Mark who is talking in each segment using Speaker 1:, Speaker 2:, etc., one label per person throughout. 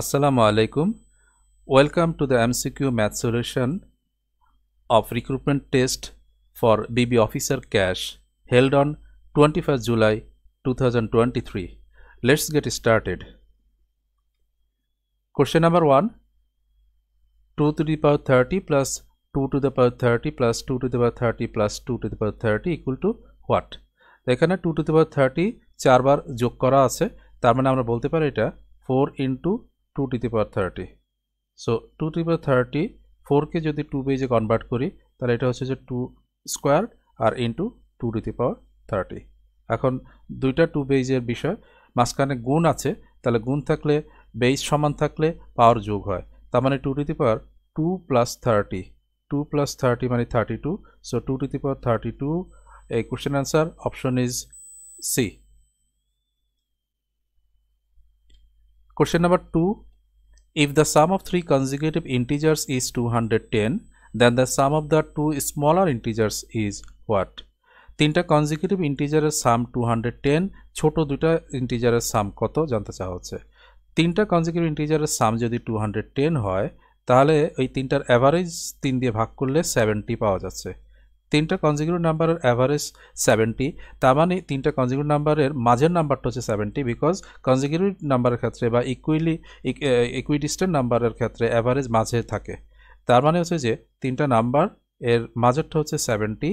Speaker 1: Assalamu alaikum. Welcome to the MCQ math solution of recruitment test for BB officer cash held on 21st July 2023. Let's get started. Question number 1 2 to the power 30 plus 2 to the power 30 plus 2 to the power 30 plus 2 to the power 30 equal to what? এখানে two two the power thirty চারবার যোগ করা আছে তার মানে আমরা বলতে পারি এটা four into two to the power thirty so two to power thirty ফোরকে যদি টু বেজে কনভার্ট করি তাহলে এটা হচ্ছে যে টু স্কোয়ার আর into two two the power thirty এখন দুইটা টু বেজের বিষয় মাঝখানে গুণ আছে তাহলে গুণ থাকলে বেজ সমান থাকলে পাওয়ার যোগ হয় তার মানে two two the power two plus thirty two plus thirty মানে thirty two so two two the power thirty two এই question answer option is C Question number 2. If the sum of three consecutive integers is 210, then the sum of the two smaller integers is what? তিনটা consecutive ইন্টিজারের sum two hundred ten ছোটো দুটা ইন্টিজারের সাম কত জানতে চাওয়া হচ্ছে তিনটা কনজিকিউটিভ ইন্টিজারের সাম যদি টু হান্ড্রেড টেন হয় তাহলে ওই তিনটার অ্যাভারেজ তিন দিয়ে ভাগ করলে সেভেন্টি পাওয়া যাচ্ছে তিনটা কনজিকিউটিভ নাম্বারের অ্যাভারেজ সেভেন্টি তার মানে তিনটা কনজিকিউটিভ নাম্বারের মাঝের নাম্বারটা হচ্ছে সেভেন্টি বিকজ কনজিকিউটিভ নাম্বারের ক্ষেত্রে বা ইকুইলি ইকুইডিস্টেন্ট নাম্বারের ক্ষেত্রে অ্যাভারেজ মাঝে থাকে তার মানে হচ্ছে যে তিনটা নাম্বার এর মাঝেরটা হচ্ছে সেভেন্টি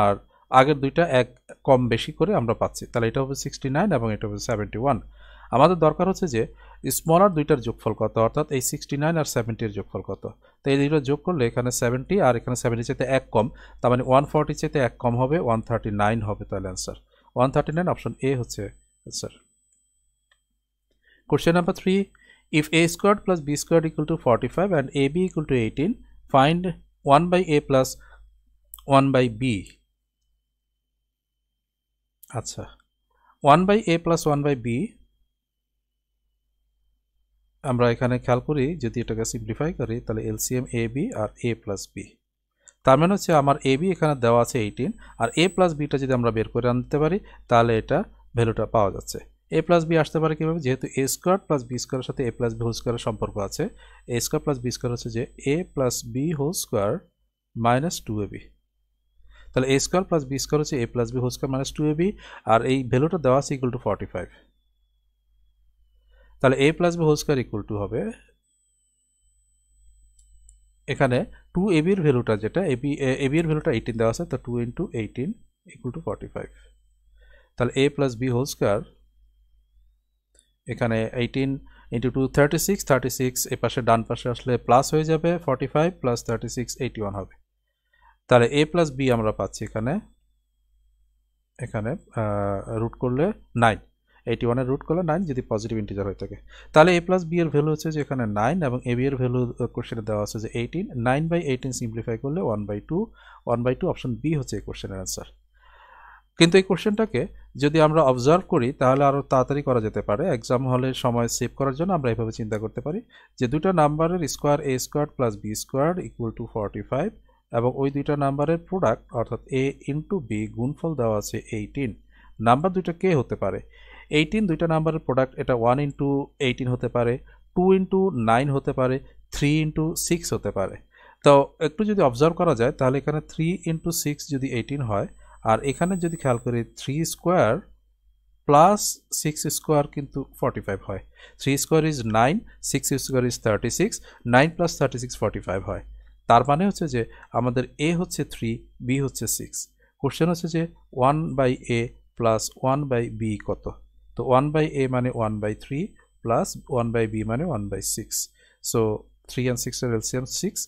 Speaker 1: আর আগের দুইটা এক কম বেশি করে আমরা পাচ্ছি তাহলে এটা হবে সিক্সটি নাইন এবং এটা হবে সেভেন্টি ওয়ান আমাদের দরকার হচ্ছে যে স্মলার দুইটার যোগফল কত অর্থাৎ এই সিক্সটি নাইন আর সেভেন্টির যোগফল কত তো এই দুইটা যোগ করলে এখানে সেভেন্টি আর এখানে সেভেন্টি চাইতে এক কম তার মানে ওয়ান ফর্টি চাইতে এক কম হবে ওয়ান থার্টি নাইন হবে তাহলে answer one thirty nine option A হচ্ছে answer question number three if A squared plus B plus equal to forty five and A B equal to eighteen find one by A plus one by B আচ্ছা one by A plus one by B আমরা এখানে খেয়াল করি যদি এটাকে simplify করি তাহলে LCM A B আর এ প্লাস বি তার মানে হচ্ছে আমার এ বি এখানে দেওয়া আছে এইটিন আর এ প্লাস বিটা যদি আমরা বের করে আনতে পারি তাহলে এটা ভ্যালুটা পাওয়া যাচ্ছে এ প্লাস বি আসতে পারে কীভাবে যেহেতু এ স্কোয়ার প্লাস বি স্কোয়ারের সাথে এ প্লাস বি হোল স্কোয়ারের সম্পর্ক আছে A square plus B square হচ্ছে যে A plus B whole square minus two A B তাহলে A square plus B square হচ্ছে A plus B whole square minus two A B আর এই ভ্যালুটা দেওয়া আছে ইকুয়াল টু ফর্টি ফাইভ তাহলে A plus B whole square equal to হবে এখানে টু এ বির ভ্যালুটা যেটা এবি এর ভ্যালুটা এইটিন দেওয়া আছে তো two into eighteen equal to forty five তাহলে A plus B whole square এখানে eighteen into two thirty six thirty six এ পাশে ডান পাশে আসলে প্লাস হয়ে যাবে forty five plus thirty six eighty one হবে তাহলে এ প্লাস বি আমরা পাচ্ছি এখানে এখানে রুট করলে নাইন এইটি ওয়ানের রুট করলে নাইন যদি পজিটিভ ইন্টিজার হয়ে থাকে তাহলে এ প্লাস বি এর ভ্যালু হচ্ছে যে এখানে নাইন এবং এ বি এর ভ্যালু কোশ্চেনে দেওয়া আছে যে eighteen nine by eighteen simplify করলে one by two one by two option B হচ্ছে এই কোশ্চেনের অ্যান্সার কিন্তু এই কোশ্চেনটাকে যদি আমরা অবজার্ভ করি তাহলে আরও তাড়াতাড়ি করা যেতে পারে এক্সাম হলে সময় সেভ করার জন্য আমরা এভাবে চিন্তা করতে পারি যে দুটা নাম্বারের square A square plus B square equal to forty five এবং ওই দুইটা নাম্বারের প্রোডাক্ট অর্থাৎ এ ইন্টু বি গুণফল দেওয়া আছে এইটিন নাম্বার দুইটা কে হতে পারে এইটিন দুইটা নাম্বারের প্রোডাক্ট এটা ওয়ান ইন্টু এইটিন হতে পারে টু ইন্টু নাইন হতে পারে থ্রি ইন্টু সিক্স হতে পারে তো একটু যদি অবজার্ভ করা যায় তাহলে এখানে থ্রি ইন্টু সিক্স যদি এইটিন হয় আর এখানে যদি খেয়াল করি three square plus six square কিন্তু ফর্টি ফাইভ হয় three square is nine six square is thirty six nine plus thirty six forty five হয় তার মানে হচ্ছে যে আমাদের এ হচ্ছে থ্রি বি হচ্ছে সিক্স কোশ্চেন হচ্ছে যে one by A plus one by B কত তো ওয়ান বাই এ মানে one by three plus one by B মানে one by six so three and সিক্সের এলসিএম সিক্স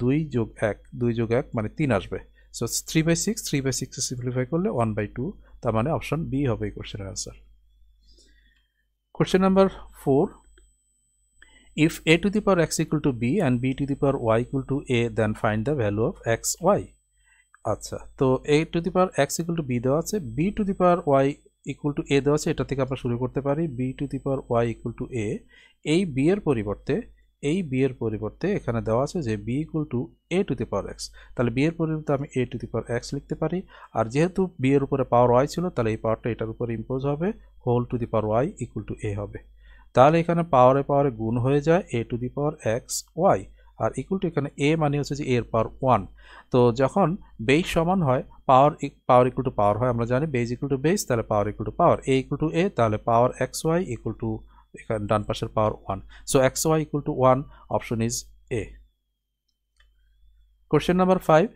Speaker 1: দুই যোগ এক দুই যোগ এক মানে তিন আসবে so three by six three by সিক্সে সিম্পলিফাই করলে ওয়ান বাই টু তার মানে অপশন বি হবে এই কোশ্চেনের answer question number four if A to the power X equal to B and B to the power Y equal to A then find the value of x Y আচ্ছা তো A to the power X equal to B দেওয়া আছে B to the power Y equal to A দেওয়া আছে এটা থেকে আমরা শুরু করতে পারি B to the power Y equal to A এই বি এর পরিবর্তে এই বি এর পরিবর্তে এখানে দেওয়া আছে যে B equal to A to the power X তাহলে বি এর পরিবর্তে আমি এ টু দি পাওয়ার এক্স লিখতে পারি আর যেহেতু বি এর উপরে পাওয়ার ওয়াই ছিল তাহলে এই পাওয়ারটা এটার উপরে ইম্পোজ হবে whole to the power Y equal to A হবে তাহলে এখানে পাওয়ারে পাওয়ারে গুণ হয়ে যায় A to the power X Y আর ইকুয়াল টু এখানে এ মানে হচ্ছে যে এর পাওয়ার ওয়ান তো যখন বেস সমান হয় পাওয়ার পাওয়ার ইকুয়াল টু পাওয়ার হয় আমরা জানি বেস ইকুয়াল টু বেস তাহলে power equal to power A equal to A তাহলে power X Y equal to এখানে ডান পাশের power one so X Y equal to one option is A question number five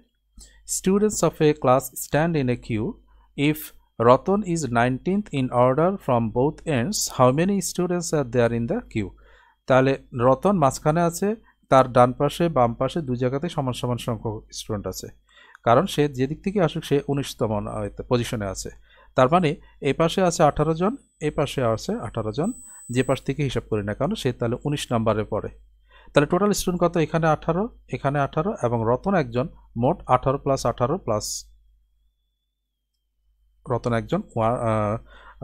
Speaker 1: students of a class stand in a queue. If Ratan is 19th in order from both ends how many students are there in the queue তাহলে রতন মাঝখানে আছে তার ডান পাশে বাম পাশে দুই জায়গাতে সমান সমান সংখ্যক স্টুডেন্ট আছে কারণ সে যেদিক থেকে আসুক সে উনিশতম পজিশনে আছে তার মানে এ পাশে আছে আঠারো জন এ পাশে আছে আঠারো জন যে পাশ থেকে হিসাব করি না কারণ সে তাহলে উনিশ নাম্বারে পড়ে তাহলে টোটাল স্টুডেন্ট কত এখানে আঠারো এখানে আঠারো এবং রতন একজন মোট আঠারো প্লাস আঠারো প্লাস রতন একজন ওয়ান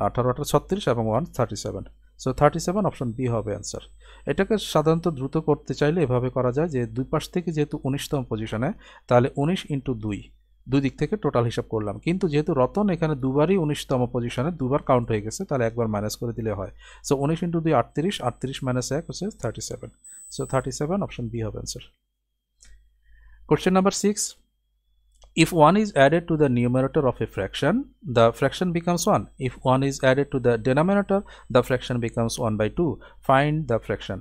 Speaker 1: আঠারো আঠারো ছত্রিশ এবং one thirty seven so thirty seven option B হবে অ্যান্সার এটাকে সাধারণত দ্রুত করতে চাইলে এভাবে করা যায় যে দুই পাশ থেকে যেহেতু উনিশতম পজিশনে তাহলে উনিশ ইন্টু দুই দুই দিক থেকে টোটাল হিসাব করলাম কিন্তু যেহেতু রতন এখানে দুবারই উনিশতম পজিশনে দুবার কাউন্ট হয়ে গেছে তাহলে একবার মাইনাস করে দিলে হয় সো উনিশ ইন্টু দুই আটত্রিশ আটত্রিশ মাইনাস এক হচ্ছে thirty seven so thirty seven option B হবে answer question number six If 1 is added to the numerator of a fraction, the fraction becomes 1. If 1 is added to the denominator, the fraction becomes 1 by 2. Find the fraction.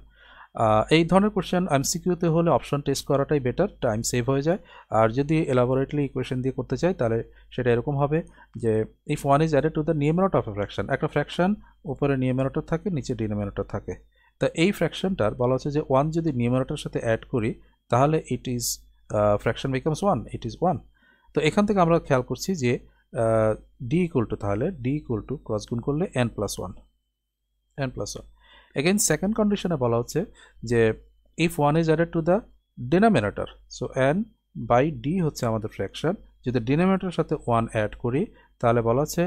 Speaker 1: Uh, এই ধরনের question এমসিকিউতে হলে option test করাটাই better time save হয়ে যায় আর যদি elaborately equation দিয়ে করতে চাই তাহলে সেটা এরকম হবে যে if one is added to the numerator of a fraction একটা ফ্র্যাকশন উপরে নিউমেরটর থাকে নিচে ডিনোমিনেটর থাকে তা এই ফ্র্যাকশনটার বলা হচ্ছে যে ওয়ান যদি নিউমেরটের সাথে অ্যাড করি তাহলে it is fraction becomes one it is one তো এখান থেকে আমরা খেয়াল করছি যে ডি ইকুয়াল টু তাহলে ডি ইকুয়াল টু ক্রস গুণ করলে N plus one N plus one again second কন্ডিশনে বলা হচ্ছে যে if one is added to the denominator so N by D হচ্ছে আমাদের ফ্র্যাকশন যদি ডিনোমিনেটরের সাথে ওয়ান অ্যাড করি তাহলে বলা হচ্ছে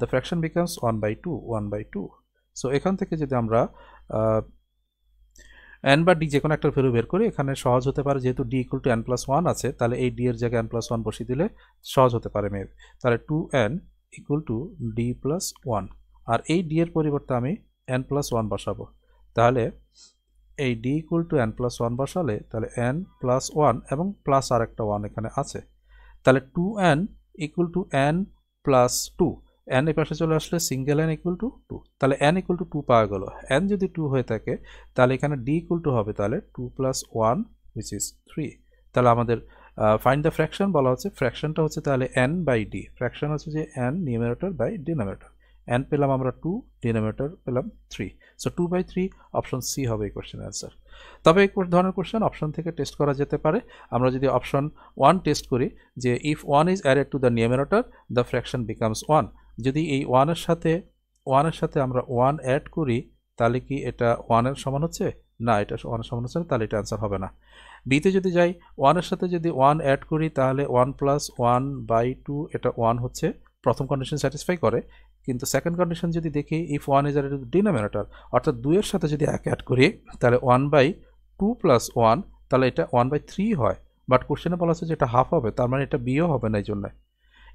Speaker 1: the fraction becomes one by two one by two so এখান থেকে যদি আমরা এন বা ডি যে কোনো একটা ভ্যালু বের করি এখানে সহজ হতে পারে যেহেতু D equal to N plus one আছে তাহলে এই ডি এর জায়গায় এন প্লাস ওয়ান বসিয়ে দিলে সহজ হতে পারে মেয়ের তাহলে two N equal to D plus one আর এই ডি এর পরিবর্তে আমি এন প্লাস ওয়ান বসাবো তাহলে এই D equal to N plus one বসালে তাহলে এন প্লাস ওয়ান এবং প্লাস আর একটা ওয়ান এখানে আছে তাহলে two N equal to N plus two N এ পাশে চলে আসলে single N equal to two তাহলে এন ইকুয়াল টু টু পাওয়া গেল এন যদি টু হয়ে থাকে তাহলে এখানে ডি ইকুয়াল টু হবে তাহলে two plus one which is three তাহলে আমাদের ফাইন দ্য ফ্র্যাকশন বলা হচ্ছে ফ্র্যাকশনটা হচ্ছে তাহলে এন বাই ডি ফ্র্যাকশন হচ্ছে যে N numerator by denominator N পেলাম আমরা টু ডিনোমিনেটর পেলাম three so two by three option C হবে এই কোয়েশ্চেন অ্যান্সার তবে এই ধরনের কোয়েশ্চেন অপশন থেকে টেস্ট করা যেতে পারে আমরা যদি অপশন ওয়ান টেস্ট করি যে if one is added to the numerator the fraction becomes one যদি এই ওয়ানের সাথে ওয়ানের সাথে আমরা ওয়ান অ্যাড করি তাহলে কি এটা ওয়ানের সমান হচ্ছে না এটা ওয়ানের সমান হচ্ছে না তাহলে এটা অ্যান্সার হবে না বিতে যদি যাই ওয়ানের সাথে যদি ওয়ান অ্যাড করি তাহলে one plus one by two এটা ওয়ান হচ্ছে প্রথম কন্ডিশন স্যাটিসফাই করে কিন্তু সেকেন্ড কন্ডিশন যদি দেখি ইফ ওয়ান ইজ আর ডিনোমিনেটার অর্থাৎ দুয়ের সাথে যদি এক অ্যাড করি তাহলে one by two plus one তাহলে এটা ওয়ান বাই থ্রি হয় বাট কোশ্চেনে বলা হচ্ছে যে এটা হাফ হবে তার মানে এটা বিও হবে না এই জন্যে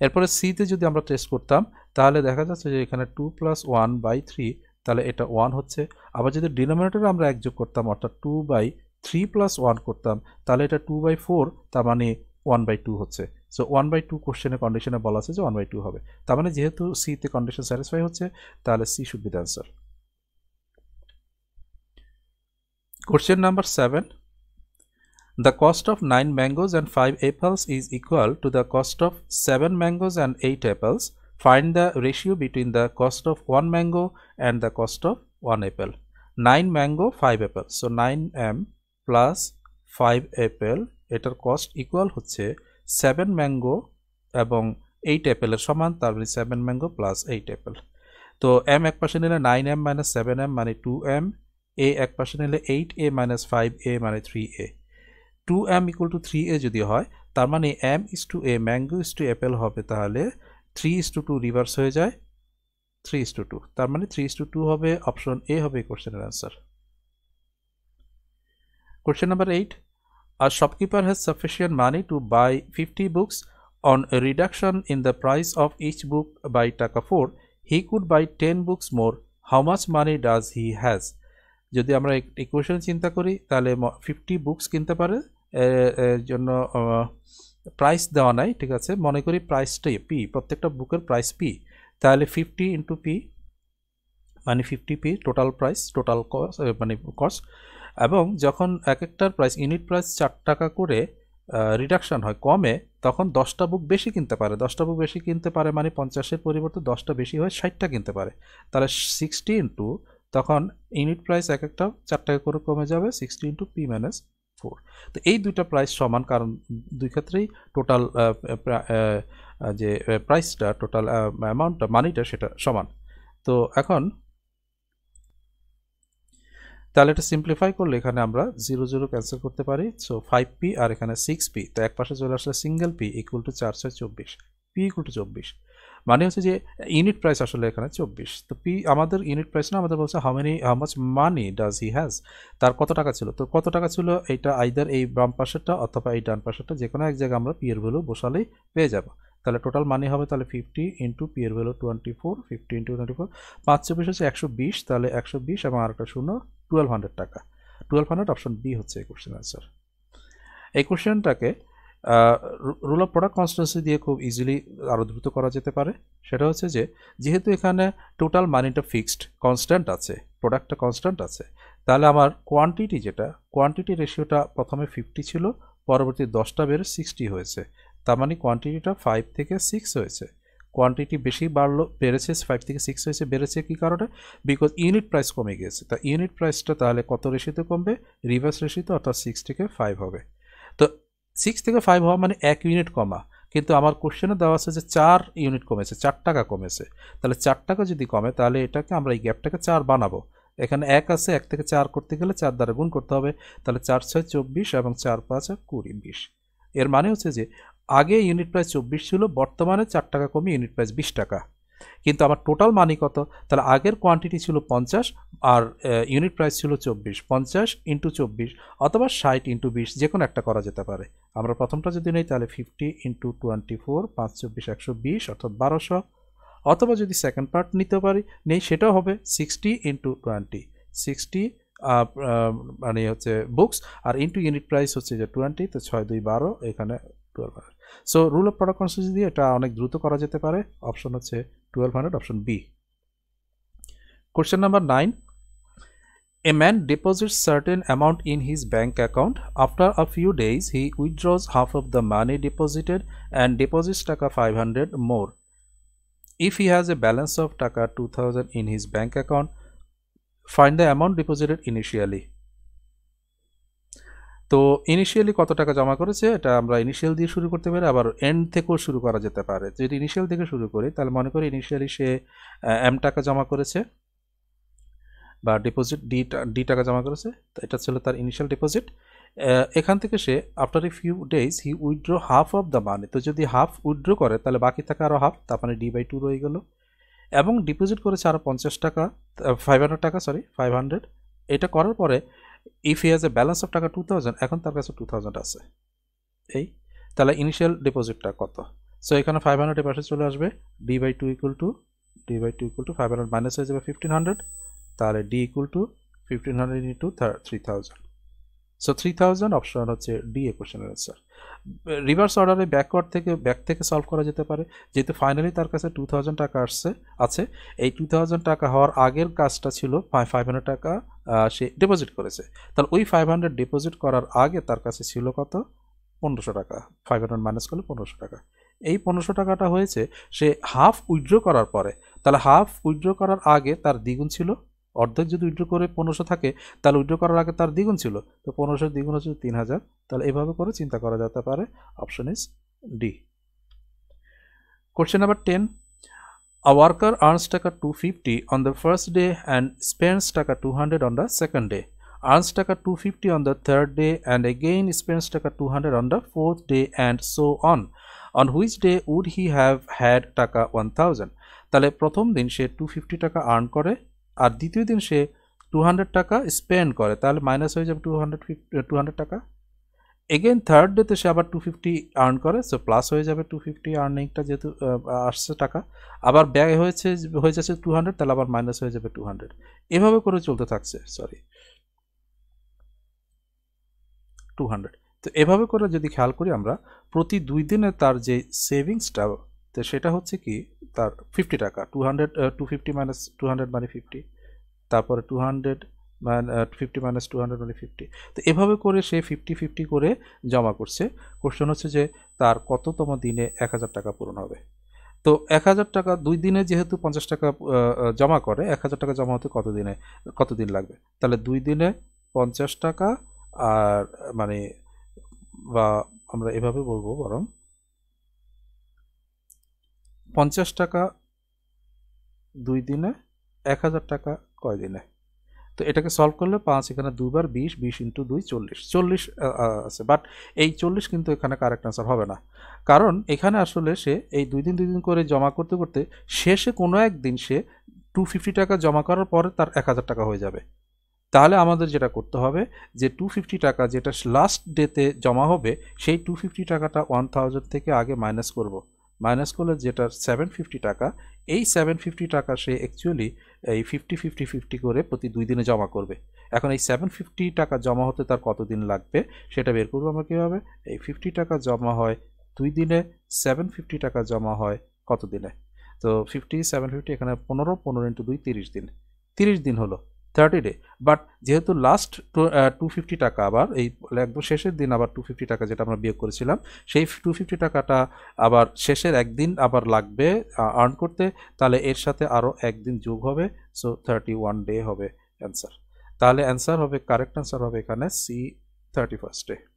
Speaker 1: এরপরে সিতে যদি আমরা টেস্ট করতাম তাহলে দেখা যাচ্ছে যে এখানে two plus one by three তাহলে এটা ওয়ান হচ্ছে আবার যদি ডিনোমিনেটর আমরা একযোগ করতাম অর্থাৎ two by three plus one করতাম তাহলে এটা টু বাই ফোর তার মানে ওয়ান বাই টু হচ্ছে সো ওয়ান বাই টু কোশ্চেনে কন্ডিশনে বলা আছে যে ওয়ান বাই টু হবে তার মানে যেহেতু সিতে কন্ডিশন স্যাটিসফাই হচ্ছে তাহলে C should be the answer question number seven The cost of 9 mangoes and 5 apples is equal to the cost of 7 mangoes and 8 apples. Find the ratio between the cost of 1 mango and the cost of 1 apple. 9 mango 5 apple. So 9m plus 5 apple এটার cost equal হচ্ছে 7 mango এবং 8 অ্যাপেলের সমান তার মানে 7 mango plus 8 apple তো M এক পাশে নিলে 9m 7m মানে 2m এ এক পাশে নিলে 8a 5a মানে 3a two M equal to three A যদি হয় তার মানে M is to A mango is to apple হবে তাহলে three is to two reverse হয়ে যায় থ্রি ইস টু টু তার মানে থ্রি ইস টু টু হবে অপশন এ হবে কোশ্চেনের অ্যান্সার কোশ্চেন নাম্বার এইট আর shopkeeper has sufficient money to buy fifty books on reduction in the price of of each book টাকা four he He could buy books more how How much does does he যদি আমরা equation চিন্তা করি তাহলে fifty books কিনতে পারে জন্য price দেওয়া নাই ঠিক আছে মনে করি প্রাইসটাই পি প্রত্যেকটা বুকের প্রাইস পি তাহলে ফিফটি ইন্টু পি মানে fifty P total price total cost মানে কস্ট এবং যখন এক একটার প্রাইস ইউনিট প্রাইস চার টাকা করে রিডাকশন হয় কমে তখন দশটা বুক বেশি কিনতে পারে দশটা বুক বেশি কিনতে পারে মানে পঞ্চাশের পরিবর্তে দশটা বেশি হয়ে ষাটটা কিনতে পারে তাহলে সিক্সটি ইন্টু তখন ইউনিট প্রাইস এক একটা চার টাকা করে কমে যাবে sixty into P minus four তো এই দুইটা প্রাইস সমান কারণ দুই ক্ষেত্রেই টোটাল যে প্রাইসটা টোটাল অ্যামাউন্টটা মানিটা সেটা সমান তো এখন তাহলে এটা সিম্পলিফাই করলে এখানে আমরা জিরো জিরো ক্যান্সেল করতে পারি সো ফাইভ পি আর এখানে সিক্স পি তো এক পাশে চলে আসলে সিঙ্গেল পি ইকুয়াল টু চারশো চব্বিশ পি ইকুয়াল টু চব্বিশ মানে হচ্ছে যে ইউনিট প্রাইস আসলে এখানে চব্বিশ তো পি আমাদের ইউনিট প্রাইস না আমাদের বলছে how many how much money does he has তার কত টাকা ছিল তো কত টাকা ছিল এইটা আইদার এই বাম পাশেরটা অথবা এই ডান পাশেরটা যে কোনো এক জায়গায় আমরা পিয়ের ভ্যালু বসালেই পেয়ে যাবো তাহলে টোটাল মানি হবে তাহলে ফিফটি ইন্টু পিয়ের value twenty four fifty into twenty four পাঁচ চব্বিশ হচ্ছে একশো বিশ তাহলে একশো বিশ এবং আরেকটা শূন্য টুয়েলভ হান্ড্রেড টাকা টুয়েলভ হান্ড্রেড অপশন বি হচ্ছে এই কোশ্চেন অ্যান্সার এই কোশ্চেনটাকে রুল অফ প্রোডাক্ট কনস্টেন্সি দিয়ে খুব ইজিলি আরও দ্রুত করা যেতে পারে সেটা হচ্ছে যে যেহেতু এখানে টোটাল মানিটা ফিক্সড কনস্ট্যান্ট আছে প্রোডাক্টটা কনস্ট্যান্ট আছে তাহলে আমার কোয়ান্টিটি যেটা কোয়ান্টিটি রেশিওটা প্রথমে ফিফটি ছিল পরবর্তী দশটা বেড়ে সিক্সটি হয়েছে তার মানে কোয়ান্টিটিটা ফাইভ থেকে সিক্স হয়েছে কোয়ান্টিটি বেশি বাড়লো বেড়েছে ফাইভ থেকে সিক্স হয়েছে বেড়েছে কী কারণে বিকজ ইউনিট প্রাইস কমে গিয়েছে তা ইউনিট প্রাইসটা তাহলে কত রেশিতে কমবে রিভার্স রেশিতে অর্থাৎ সিক্স থেকে ফাইভ হবে তো সিক্স থেকে ফাইভ হওয়া মানে এক ইউনিট কমা কিন্তু আমার কোশ্চেনে দেওয়া আছে যে চার ইউনিট কমেছে চার টাকা কমেছে তাহলে চার টাকা যদি কমে তাহলে এটাকে আমরা এই গ্যাপটাকে চার বানাবো এখানে এক আছে এক থেকে চার করতে গেলে চার দ্বারা গুণ করতে হবে তাহলে চার ছয় চব্বিশ এবং চার পাঁচ কুড়ি বিশ এর মানে হচ্ছে যে আগে ইউনিট প্রাইস চব্বিশ ছিল বর্তমানে চার টাকা কমে ইউনিট প্রাইস বিশ টাকা কিন্তু আমার টোটাল মানি কত তাহলে আগের কোয়ান্টিটি ছিল পঞ্চাশ আর ইউনিট প্রাইস ছিল চব্বিশ পঞ্চাশ ইন্টু চব্বিশ অথবা ষাট ইন্টু বিশ যে কোনো একটা করা যেতে পারে আমরা প্রথমটা যদি নেই তাহলে ফিফটি ইন্টু টোয়েন্টি ফোর পাঁচ চব্বিশ একশো বিশ অর্থাৎ বারোশো অথবা যদি সেকেন্ড পার্ট নিতে পারি নেই সেটাও হবে সিক্সটি ইন্টু টোয়েন্টি সিক্সটি মানে হচ্ছে বুকস আর ইন্টু ইউনিট প্রাইস হচ্ছে যে টোয়েন্টি তো ছয় দুই বারো এখানে twelve So rule of product consists of এটা অনেক দ্রুত করা যেতে পারে অপশন হচ্ছে twelve hundred option B question number nine A man deposits certain amount in his bank account. After a few days, he withdraws half of the money deposited and deposits taka 500 more. If he has a balance of taka 2000 in his bank account, find the amount deposited initially. তো initially কত টাকা জমা করেছে এটা আমরা initial দিয়ে শুরু করতে পারি আবার এন্ড থেকেও শুরু করা যেতে পারে যদি ইনিশিয়াল থেকে শুরু করি তাহলে মনে করি ইনিশিয়ালি সে এম টাকা জমা করেছে বা ডিপোজিট ডি ডি টাকা জমা করেছে এটা ছিল তার ইনিশিয়াল ডিপোজিট এখান থেকে সে after a few days he withdraw half of the money তো যদি হাফ উইথড্র করে তাহলে বাকি থাকা আরও হাফ তার মানে ডি বাই টু রয়ে গেল এবং ডিপোজিট করেছে আরও পঞ্চাশ টাকা ফাইভ হান্ড্রেড টাকা সরি ফাইভ হান্ড্রেড এটা করার পরে if he has a balance of টাকা টু থাউজেন্ড এখন তার কাছে টু থাউজেন্ড আছে এই তাহলে ইনিশিয়াল ডিপোজিটটা কত সো এখানে ফাইভ হান্ড্রেড পার্সেন্ট চলে আসবে D by two equal to D by two equal to five hundred minus হয়ে যাবে ফিফটিন হান্ড্রেড তাহলে D equal to fifteen hundred into three thousand so three thousand option হচ্ছে D এ কোশ্চেনের answer reverse অর্ডারে backward থেকে back থেকে solve করা যেতে পারে যেহেতু ফাইনালি তার কাছে টু থাউজেন্ড টাকা আসছে আছে এই টু থাউজেন্ড টাকা হওয়ার আগের কাজটা ছিল ফাইভ হান্ড্রেড টাকা সে ডিপোজিট করেছে তাহলে ওই ফাইভ হান্ড্রেড ডিপোজিট করার আগে তার কাছে ছিল কত পনেরোশো টাকা ফাইভ হান্ড্রেড মাইনাস করলে পনেরোশো টাকা এই পনেরোশো টাকাটা হয়েছে সে হাফ উইথড্র করার পরে তাহলে হাফ উইথড্র করার আগে তার দ্বিগুণ ছিল অর্ধেক যদি উইড্রো করে পনেরোশো থাকে তাহলে উইড্রো করার আগে তার দ্বিগুণ ছিল তো পনেরোশো দ্বিগুণ হচ্ছে তিন হাজার তাহলে এভাবে করে চিন্তা করা যেতে পারে option is D question number ten a worker earns টাকা two fifty on the first day and spends টাকা two hundred on the second day earns টাকা two fifty on the third day and again spends টাকা two hundred on the fourth day and so on on which day would he have had টাকা one thousand তাহলে প্রথম দিন সে two fifty টাকা earn করে আর দ্বিতীয় দিন সে টু টাকা স্পেন্ড করে তাহলে মাইনাস হয়ে যাবে টু হান্ড্রেড টু হান্ড্রেড টাকা এগেন থার্ড ডেতে সে আবার টু ফিফটি আর্ন করে সো প্লাস হয়ে যাবে টু ফিফটি আর্নিংটা যেহেতু আসছে টাকা আবার ব্যয় হয়েছে হয়ে যাচ্ছে টু হান্ড্রেড তাহলে আবার মাইনাস হয়ে যাবে টু হান্ড্রেড এভাবে করে চলতে থাকছে সরি টু হান্ড্রেড তো এভাবে করে যদি খেয়াল করি আমরা প্রতি দুই দিনে তার যে সেভিংসটা তো সেটা হচ্ছে কি তার ফিফটি টাকা two hundred two fifty minus two hundred মানে ফিফটি তারপরে two hundred fifty minus two hundred মানে ফিফটি তো এভাবে করে সে ফিফটি ফিফটি করে জমা করছে কোশ্চেন হচ্ছে যে তার কততম দিনে এক হাজার টাকা পূরণ হবে তো এক হাজার টাকা দুই দিনে যেহেতু পঞ্চাশ টাকা জমা করে এক হাজার টাকা জমা হতে কত দিনে কত দিন লাগবে তাহলে দুই দিনে পঞ্চাশ টাকা আর মানে বা আমরা এভাবে বলবো বরং পঞ্চাশ টাকা দুই দিনে এক হাজার টাকা দিনে তো এটাকে সলভ করলে পাঁচ এখানে দুইবার বিশ বিশ ইন্টু দুই চল্লিশ চল্লিশ আছে বাট এই চল্লিশ কিন্তু এখানে কারেক্ট আনসার হবে না কারণ এখানে আসলে সে এই দুই দিন দুই দিন করে জমা করতে করতে শেষে কোনো একদিন সে টু ফিফটি টাকা জমা করার পরে তার এক হাজার টাকা হয়ে যাবে তাহলে আমাদের যেটা করতে হবে যে টু ফিফটি টাকা যেটা লাস্ট ডেতে জমা হবে সেই টু ফিফটি টাকাটা ওয়ান থাউজেন্ড থেকে আগে মাইনাস করব মাইনাস করলে যেটা সেভেন ফিফটি টাকা এই সেভেন ফিফটি টাকা সে অ্যাকচুয়ালি এই ফিফটি ফিফটি ফিফটি করে প্রতি দুই দিনে জমা করবে এখন এই সেভেন ফিফটি টাকা জমা হতে তার কতদিন লাগবে সেটা বের করবো আমরা কীভাবে এই ফিফটি টাকা জমা হয় দুই দিনে সেভেন ফিফটি টাকা জমা হয় কত দিনে তো ফিফটি সেভেন ফিফটি এখানে পনেরো পনেরো ইন্টু দুই তিরিশ দিন তিরিশ দিন হলো থার্টি ডে বাট যেহেতু লাস্ট টু ফিফটি টাকা আবার এই একদম শেষের দিন আবার টু ফিফটি টাকা যেটা আমরা বিয়োগ করেছিলাম সেই টু ফিফটি টাকাটা আবার শেষের একদিন আবার লাগবে আর্ন করতে তাহলে এর সাথে আরও একদিন যোগ হবে সো থার্টি ওয়ান ডে হবে অ্যান্সার তাহলে অ্যান্সার হবে কারেক্ট অ্যান্সার হবে এখানে সি থার্টি ফার্স্ট ডে